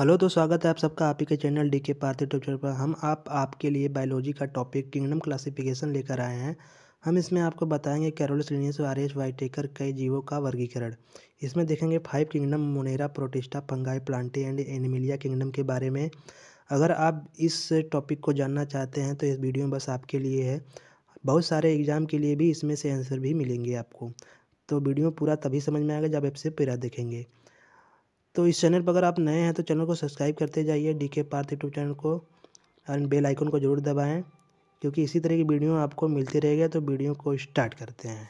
hello तो स्वागत है आप सबका आप ही के चैनल डी के पार्थिव ट्यूचर पर हम आप आपके लिए बायोलॉजी का टॉपिक किंगडम क्लासिफिकेशन लेकर आए हैं हम इसमें आपको बताएंगे कैरोलिस लिनियस और आर एच वाइटेकर कई जीवों का वर्गीकरण इसमें देखेंगे five kingdom Monera Protista fungi Plantae and Animalia kingdom के बारे में अगर आप इस टॉपिक को जानना चाहते हैं तो इस वीडियो में बस आपके लिए है बहुत सारे एग्ज़ाम के लिए भी इसमें से आंसर भी मिलेंगे आपको तो वीडियो पूरा तभी समझ में आएगा जब आप इसे पूरा देखेंगे तो इस चैनल पर अगर आप नए हैं तो चैनल को सब्सक्राइब करते जाइए डी के पार्थ यूट्यूब चैनल को और बेल आइकन को ज़रूर दबाएँ क्योंकि इसी तरह की वीडियो आपको मिलती रहेगी तो वीडियो को स्टार्ट करते हैं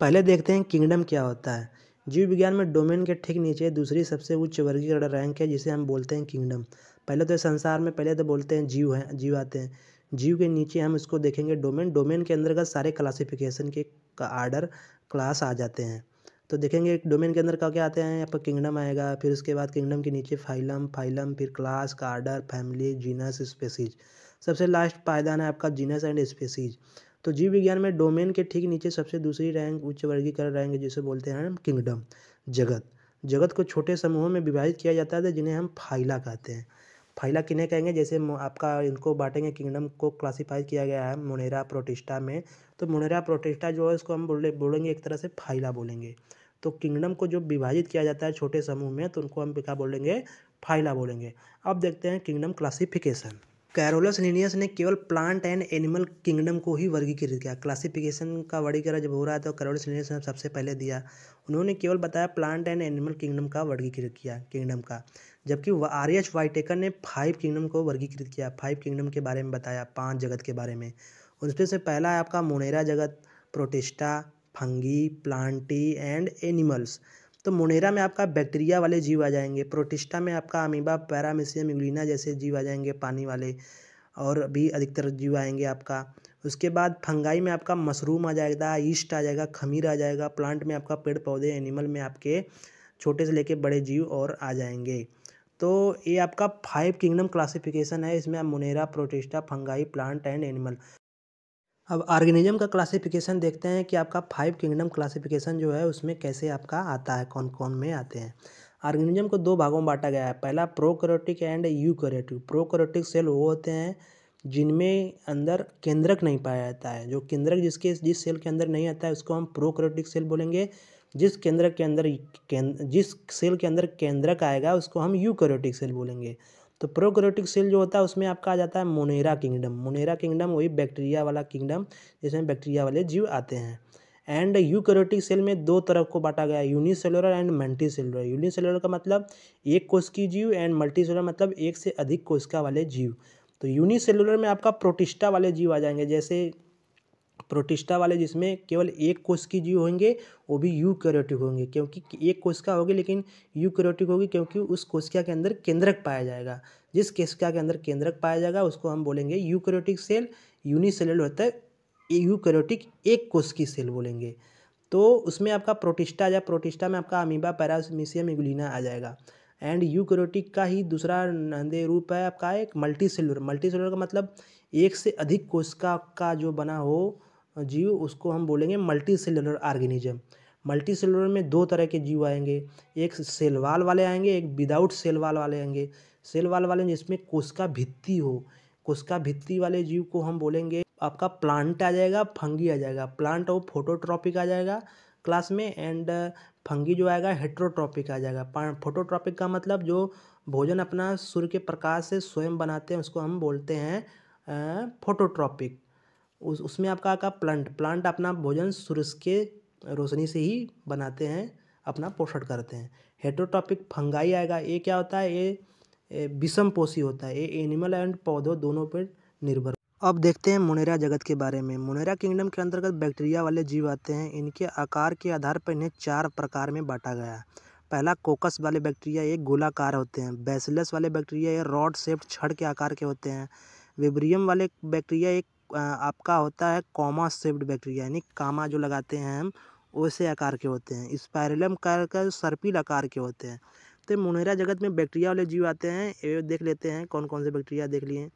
पहले देखते हैं किंगडम क्या होता है जीव विज्ञान में डोमेन के ठीक नीचे दूसरी सबसे उच्च वर्गीकरण रैंक है जिसे हम बोलते हैं किंगडम पहले तो संसार में पहले तो बोलते हैं जीव हैं जीव आते हैं जीव के नीचे हम इसको देखेंगे डोमेन डोमेन के का सारे क्लासिफिकेशन के आर्डर क्लास आ जाते हैं तो देखेंगे एक डोमेन के अंदर क्या क्या आते हैं यहाँ पर किंगडम आएगा फिर उसके बाद किंगडम के नीचे फाइलम फाइलम फिर class order family genus species सबसे लास्ट पायदान है आपका जीनस एंड स्पेसीज तो जीव विज्ञान में डोमेन के ठीक नीचे सबसे दूसरी रैंक उच्च वर्गीकरण रैंक जिसे बोलते हैं हम किंगडम जगत जगत को छोटे समूहों में विभाजित किया जाता है जिन्हें हम फाइला कहते हैं फाइला किन्हें कहेंगे जैसे आपका इनको बांटेंगे किंगडम को क्लासीफाई किया गया है मुनेरा प्रोटिस्टा में तो मुनेरा प्रोटिस्टा जो है इसको हम बोले बोलेंगे एक तरह से फाइला बोलेंगे तो किंगडम को जो विभाजित किया जाता है छोटे समूह में तो उनको हम क्या बोलेंगे फाइला बोलेंगे अब देखते हैं किंगडम क्लासिफिकेशन कैरोलस लीनियस ने केवल प्लांट एंड एनिमल किंगडम को ही वर्गीकृत किया क्लासिफिकेशन का वर्गीकरण जब हो रहा था तो कैरोलस लीनियस ने सबसे पहले दिया उन्होंने केवल बताया प्लांट एंड एनिमल किंगडम का वर्गीकृत किया किंगडम का जबकि आर एच वाइटेकर ने फाइव किंगडम को वर्गीकृत किया फाइव किंगडम के बारे में बताया पांच जगत के बारे में उसमें से पहला है आपका मोनेरा जगत Protista fungi Plantae and animals तो मोनेरा में आपका बैक्टीरिया वाले जीव आ जाएंगे प्रोटिस्टा में आपका अमीबा पैरामिसियम यूलिना जैसे जीव आ जाएंगे पानी वाले और भी अधिकतर जीव आएंगे आपका उसके बाद फंगाई में आपका मशरूम आ जाएगा ईस्ट आ जाएगा खमीर आ जाएगा प्लांट में आपका पेड़ पौधे एनिमल में आपके छोटे से लेके बड़े जीव और आ जाएंगे तो ये आपका फाइव किंगडम क्लासिफिकेशन है इसमें Monera Protista fungi plant and animal अब ऑर्गेनिज्म का क्लासिफिकेशन देखते हैं कि आपका फाइव किंगडम क्लासिफिकेशन जो है उसमें कैसे आपका आता है कौन कौन में आते हैं ऑर्गेनिज्म को दो भागों में बांटा गया है पहला प्रोकरोटिक एंड यूकरोटिक प्रोकरोटिक सेल वो होते हैं जिनमें अंदर केंद्रक नहीं पाया जाता है जो केंद्रक जिसके जिस सेल के अंदर नहीं आता है उसको हम प्रोकरोटिक सेल बोलेंगे जिस केंद्र के अंदर जिस सेल के अंदर केंद्रक आएगा उसको हम यूकोरोटिक सेल बोलेंगे तो प्रोकोरोटिक सेल जो होता है उसमें आपका आ जाता है मोनेरा किंगडम मोनेरा किंगडम वही बैक्टीरिया वाला किंगडम जिसमें बैक्टीरिया वाले जीव आते हैं एंड यूकोरोटिक सेल में दो तरफ को बांटा गया है एंड मल्टी सेलोर यूनिसेलुलर का मतलब एक कोश की जीव एंड मल्टी सेलोर मतलब एक से अधिक कोशिका वाले जीव तो यूनिसेलुलर में आपका प्रोटिस्टा वाले जीव आ जाएंगे जैसे प्रोटिस्टा वाले जिसमें केवल एक कोश की जीव होंगे वो भी यू कैरोटिक होंगे क्योंकि एक कोष का होगी लेकिन यू कैरोटिक होगी क्योंकि उस कोशिका के अंदर केंद्रक पाया जाएगा जिस केशिका के अंदर केंद्रक पाया जाएगा उसको हम बोलेंगे यू क्योरेटिक सेल यूनिसेलुलर होता है यू क्योरेटिक एक कोश की सेल बोलेंगे तो उसमें आपका प्रोटिस्टा या प्रोटिस्टा में आपका अमीबा पैरासमीसियम इगुलिना आ जाएगा एंड यूकरोटिक का ही दूसरा नंदे रूप है आपका एक मल्टी सेलुलर मल्टी सेलुलर का मतलब एक से अधिक कोशिका का जो बना हो हाँ जीव उसको हम बोलेंगे multicellular organism multicellular में दो तरह के जीव आएंगे एक सेलवाल वाले आएंगे एक विदाउट सेलवाल वाले आएंगे सेलवाल वाले जिसमें कोशिका भित्ती हो कोशिका भित्ती वाले जीव को हम बोलेंगे आपका प्लांट आ जाएगा फंगी आ जाएगा प्लांट और फोटोट्रॉपिक आ जाएगा क्लास में एंड फंगी uh, जो आएगा हेट्रोट्रॉपिक आ जाएगा फोटोट्रॉपिक का मतलब जो भोजन अपना सूर्य के प्रकाश से स्वयं बनाते हैं उसको हम बोलते हैं फोटोट्रॉपिक uh, उस उसमें आपका आका प्लांट प्लांट अपना भोजन सूर्य के रोशनी से ही बनाते हैं अपना पोषण करते हैं हेट्रोटॉपिक फंगाई आएगा ये क्या होता है ये विषम पोषी होता है ये एनिमल एंड पौधों दोनों पर निर्भर अब देखते हैं मुनेरा जगत के बारे में मोनेरा किंगडम के अंतर्गत बैक्टीरिया वाले जीव आते हैं इनके आकार के आधार पर इन्हें चार प्रकार में बांटा गया पहला कोकस वाले बैक्टीरिया ये गोलाकार होते हैं बैसिलस वाले बैक्टीरिया ये रॉड शेप्ड छड़ के आकार के होते हैं विब्रियम वाले बैक्टीरिया एक आपका होता है कॉमा सेप्ड बैक्टीरिया यानी कामा जो लगाते हैं हम वैसे आकार के होते हैं स्पायरलम कर का सर्पिल आकार के होते हैं तो मुनेरा जगत में बैक्टीरिया वाले जीव आते हैं ये देख लेते हैं कौन कौन से बैक्टीरिया देख लिए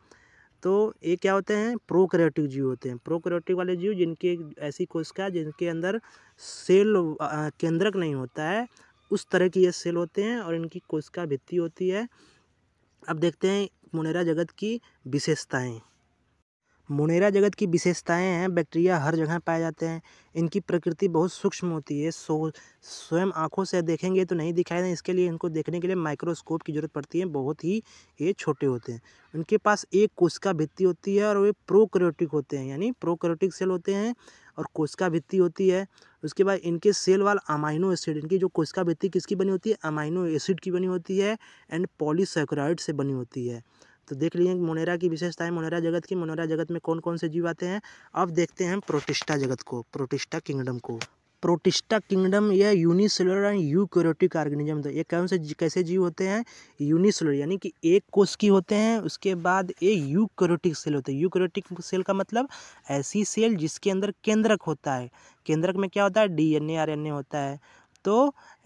तो ये क्या होते हैं प्रोकरेटिव जीव होते हैं प्रोकरेटिव वाले जीव जिनके ऐसी कोशिका जिनके अंदर सेल केंद्रक नहीं होता है उस तरह की ये सेल होते हैं और इनकी कोशिका भित्ति होती है अब देखते हैं मुनेरा जगत की विशेषताएँ मोनेरा जगत की विशेषताएं हैं बैक्टीरिया हर जगह पाए जाते हैं इनकी प्रकृति बहुत सूक्ष्म होती है सो स्वयं आँखों से देखेंगे तो नहीं दिखाई दें इसके लिए इनको देखने के लिए माइक्रोस्कोप की ज़रूरत पड़ती है बहुत ही ये छोटे होते हैं उनके पास एक कोशिका भित्ति होती है और वे प्रोक्रियोटिक होते हैं यानी प्रोक्रियोटिक सेल होते हैं और कोशिका भित्ति होती है उसके बाद इनके सेल वाल अमाइनो एसिड इनकी जो कोशिका भित्ति किसकी बनी होती है अमाइनो एसिड की बनी होती है एंड पॉलीसेक्राइड से बनी होती है तो देख लिए मोनेरा की विशेषताएं मोनेरा जगत की मोनेरा जगत में कौन कौन से जीव आते हैं अब देखते हैं प्रोटिस्टा जगत को प्रोटिस्टा किंगडम को प्रोटिस्टा किंगडम यह यूनिसेलुलर एंड यूक्योरेटिक ऑर्गेनिज्म तो ये कौन से कैसे जीव होते हैं यूनिसेलुलर यानी कि एक कोश की होते हैं उसके बाद ये यूक्योरेटिक सेल होते हैं यूक्योरेटिक सेल का मतलब ऐसी सेल जिसके अंदर केंद्रक होता है केंद्रक में क्या होता है डीएनए आरएनए होता है तो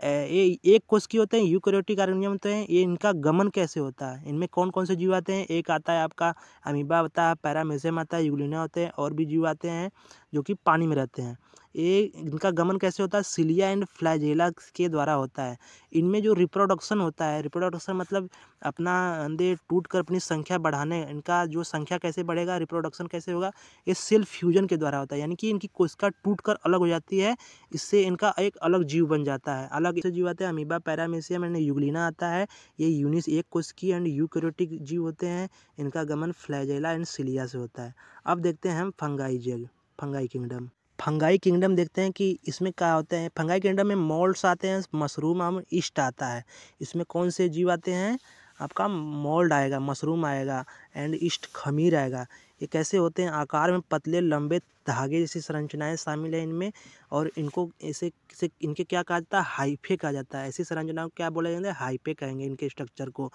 ये एक कोश की होते हैं यूकैरियोटिक आर्गेनिज्म होते हैं ये इनका गमन कैसे होता है इनमें कौन कौन से जीव आते हैं एक आता है आपका अमीबा होता है पैरामेजियम आता है यूगलिना होते हैं और भी जीव आते हैं जो कि पानी में रहते हैं ये इनका गमन कैसे होता है सिलिया एंड फ्लैजेला के द्वारा होता है इनमें जो रिप्रोडक्शन होता है रिप्रोडक्शन मतलब अपना अंडे टूट कर अपनी संख्या बढ़ाने इनका जो संख्या कैसे बढ़ेगा रिप्रोडक्शन कैसे होगा ये सेल फ्यूजन के द्वारा होता है यानी कि इनकी कोशिका टूट कर अलग हो जाती है इससे इनका एक अलग जीव बन जाता है अलग से जीव आते हैं अमीबा पैरामेसियम एंड यूगलिना आता है ये यूनिस एक कोशिकी एंड यूक्योरेटिक जीव होते हैं इनका गमन फ्लैजेला एंड सिलिया से होता है अब देखते हैं हम फंगाई जेल फंगाई किंगडम फंगाई किंगडम देखते हैं कि इसमें क्या होता है फंगाई किंगडम में मोल्ड्स आते हैं मशरूम आम ईस्ट आता है इसमें कौन से जीव आते हैं आपका मोल्ड आएगा मशरूम आएगा एंड ईस्ट खमीर आएगा ये कैसे होते हैं आकार में पतले लंबे धागे जैसी संरचनाएं शामिल हैं इनमें और इनको इसे से इनके क्या कहा जाता है हाइफे कहा जाता है ऐसी संरचनाओं को क्या बोला जाता है हाइफे कहेंगे इनके स्ट्रक्चर को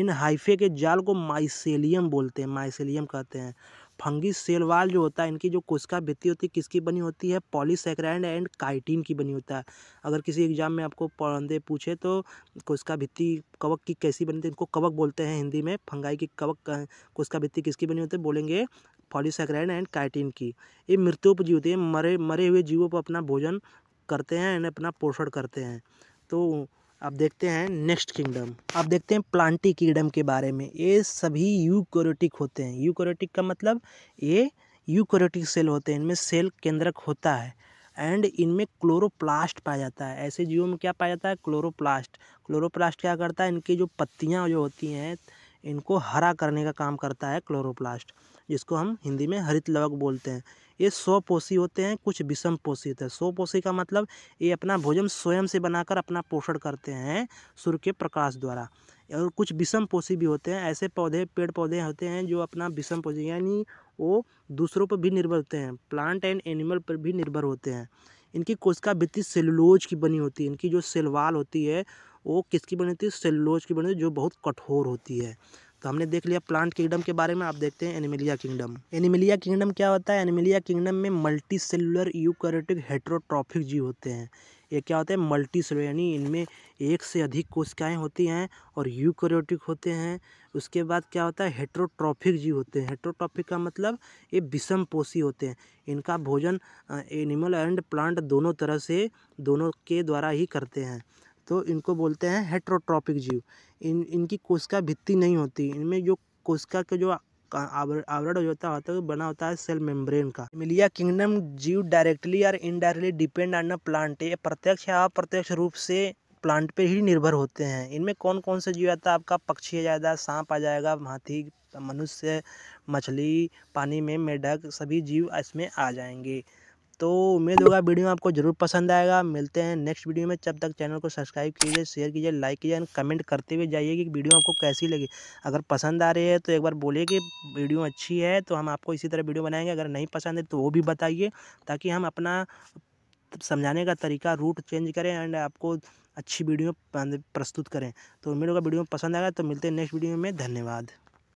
इन हाइफे के जाल को माइसेलियम बोलते हैं माइसेलियम कहते हैं फंगिस सेलवाल जो होता है इनकी जो कोशिका भित्ति होती है किसकी बनी होती है पॉलीसेक्राइड एंड काइटिन की बनी होता है अगर किसी एग्जाम में आपको पढ़ने पूछे तो कोशिका भित्ति कवक की कैसी बनती है इनको कवक बोलते हैं हिंदी में फंगाई की कवक कोशिका भित्ति किसकी बनी होती है बोलेंगे पॉलीसेक्राइड एंड काइटिन की ये जीव होती है मरे मरे हुए जीवों पर अपना भोजन करते हैं एंड अपना पोषण करते हैं तो अब देखते हैं नेक्स्ट किंगडम अब देखते हैं प्लांटी किंगडम के बारे में ये सभी यूकोरोटिक होते हैं यूकोरोटिक का मतलब ये यूकोरोटिक सेल होते हैं इनमें सेल केंद्रक होता है एंड इनमें क्लोरोप्लास्ट पाया जाता है ऐसे जीवों में क्या पाया जाता है क्लोरोप्लास्ट क्लोरोप्लास्ट क्या करता है इनकी जो पत्तियाँ जो होती हैं इनको हरा करने का काम करता है क्लोरोप्लास्ट जिसको हम हिंदी में हरित लवक बोलते हैं ये स्वपोषी होते हैं कुछ विषम पोषी होते हैं स्वपोषी का मतलब ये अपना भोजन स्वयं से बनाकर अपना पोषण करते हैं सूर्य के प्रकाश द्वारा और कुछ विषम पोषी भी होते हैं ऐसे पौधे पेड़ पौधे होते हैं जो अपना विषम पोषी यानी वो दूसरों पर भी निर्भर होते हैं प्लांट एंड एनिमल पर भी निर्भर होते हैं इनकी कोशिका भित्ति सेलुलोज की बनी होती है इनकी जो सेलवाल होती है वो किसकी बनी होती है सेलुलोज की बनी होती है जो बहुत कठोर होती है तो हमने देख लिया प्लांट किंगडम के बारे में आप देखते हैं एनिमिलिया किंगडम एनिमिलिया किंगडम क्या होता है एनिमिलिया किंगडम में मल्टी सेलुलर यूकरेटिक हेट्रोट्रॉफिक जीव होते हैं ये क्या होता है मल्टी सेलुलर यानी इनमें एक से अधिक कोशिकाएँ होती हैं और यूकरेटिक होते हैं उसके बाद क्या होता है हेट्रोट्रॉफिक जीव होते हैं हेट्रोट्रॉफिक का मतलब ये विषम पोषी होते हैं इनका भोजन एनिमल एंड प्लांट दोनों तरह से दोनों के द्वारा ही करते हैं तो इनको बोलते हैं हेट्रोट्रॉपिक जीव इन इनकी कोशिका भित्ति नहीं होती इनमें जो कोशिका का जो आवरण जो होता होता है बना होता है सेल मेम्ब्रेन का मिलिया किंगडम जीव डायरेक्टली या इनडायरेक्टली डिपेंड ऑन प्लांट ये प्रत्यक्ष या अप्रत्यक्ष रूप से प्लांट पे ही निर्भर होते हैं इनमें कौन कौन से जीव आता है आपका पक्षी आ जाएगा सांप आ जाएगा हाथी मनुष्य मछली पानी में मेढक सभी जीव इसमें आ जाएंगे तो उम्मीद होगा वीडियो आपको ज़रूर पसंद आएगा मिलते हैं नेक्स्ट वीडियो में जब तक चैनल को सब्सक्राइब कीजिए शेयर कीजिए लाइक कीजिए एंड कमेंट करते हुए जाइए कि वीडियो आपको कैसी लगी अगर पसंद आ रही है तो एक बार बोलिए कि वीडियो अच्छी है तो हम आपको इसी तरह वीडियो बनाएंगे अगर नहीं पसंद है तो वो भी बताइए ताकि हम अपना समझाने का तरीका रूट चेंज करें एंड आपको अच्छी वीडियो प्रस्तुत करें तो उम्मीद होगा वीडियो पसंद आएगा तो मिलते हैं नेक्स्ट वीडियो में धन्यवाद